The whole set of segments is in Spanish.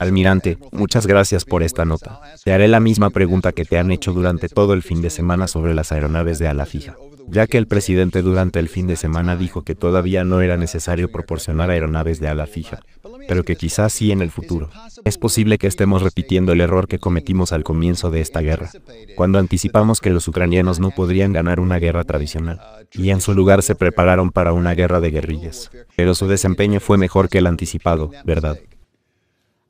Almirante, muchas gracias por esta nota. Te haré la misma pregunta que te han hecho durante todo el fin de semana sobre las aeronaves de ala fija ya que el presidente durante el fin de semana dijo que todavía no era necesario proporcionar aeronaves de ala fija, pero que quizás sí en el futuro. Es posible que estemos repitiendo el error que cometimos al comienzo de esta guerra, cuando anticipamos que los ucranianos no podrían ganar una guerra tradicional, y en su lugar se prepararon para una guerra de guerrillas. Pero su desempeño fue mejor que el anticipado, ¿verdad?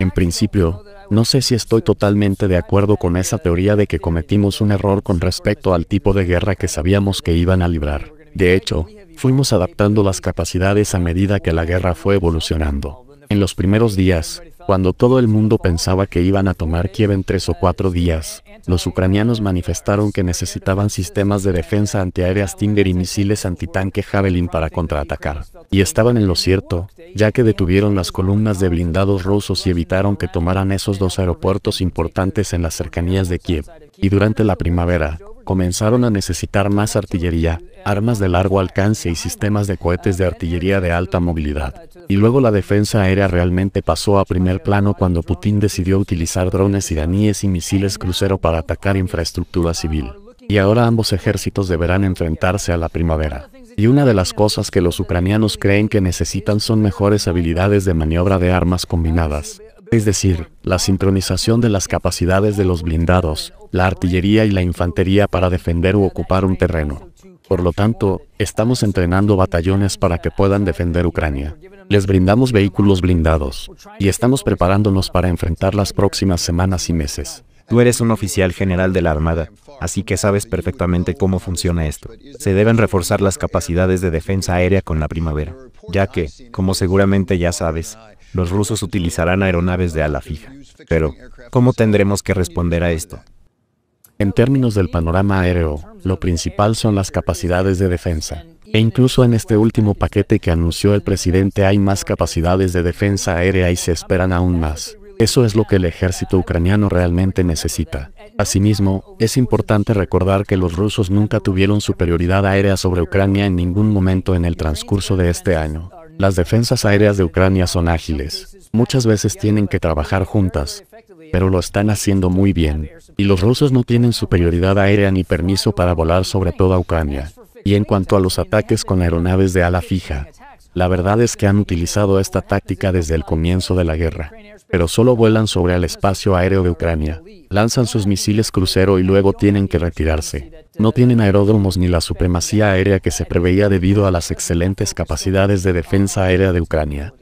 En principio, no sé si estoy totalmente de acuerdo con esa teoría de que cometimos un error con respecto al tipo de guerra que sabíamos que iban a librar. De hecho, fuimos adaptando las capacidades a medida que la guerra fue evolucionando. En los primeros días, cuando todo el mundo pensaba que iban a tomar Kiev en tres o cuatro días, los ucranianos manifestaron que necesitaban sistemas de defensa antiaéreas Tinder y misiles antitanque Javelin para contraatacar. Y estaban en lo cierto, ya que detuvieron las columnas de blindados rusos y evitaron que tomaran esos dos aeropuertos importantes en las cercanías de Kiev. Y durante la primavera, comenzaron a necesitar más artillería, armas de largo alcance y sistemas de cohetes de artillería de alta movilidad. Y luego la defensa aérea realmente pasó a primer plano cuando Putin decidió utilizar drones iraníes y misiles crucero para atacar infraestructura civil. Y ahora ambos ejércitos deberán enfrentarse a la primavera. Y una de las cosas que los ucranianos creen que necesitan son mejores habilidades de maniobra de armas combinadas. Es decir, la sincronización de las capacidades de los blindados, la artillería y la infantería para defender u ocupar un terreno. Por lo tanto, estamos entrenando batallones para que puedan defender Ucrania. Les brindamos vehículos blindados. Y estamos preparándonos para enfrentar las próximas semanas y meses. Tú eres un oficial general de la Armada, así que sabes perfectamente cómo funciona esto. Se deben reforzar las capacidades de defensa aérea con la primavera, ya que, como seguramente ya sabes, los rusos utilizarán aeronaves de ala fija. Pero, ¿cómo tendremos que responder a esto? En términos del panorama aéreo, lo principal son las capacidades de defensa. E incluso en este último paquete que anunció el presidente hay más capacidades de defensa aérea y se esperan aún más. Eso es lo que el ejército ucraniano realmente necesita. Asimismo, es importante recordar que los rusos nunca tuvieron superioridad aérea sobre Ucrania en ningún momento en el transcurso de este año. Las defensas aéreas de Ucrania son ágiles. Muchas veces tienen que trabajar juntas, pero lo están haciendo muy bien. Y los rusos no tienen superioridad aérea ni permiso para volar sobre toda Ucrania. Y en cuanto a los ataques con aeronaves de ala fija, la verdad es que han utilizado esta táctica desde el comienzo de la guerra, pero solo vuelan sobre el espacio aéreo de Ucrania, lanzan sus misiles crucero y luego tienen que retirarse. No tienen aeródromos ni la supremacía aérea que se preveía debido a las excelentes capacidades de defensa aérea de Ucrania.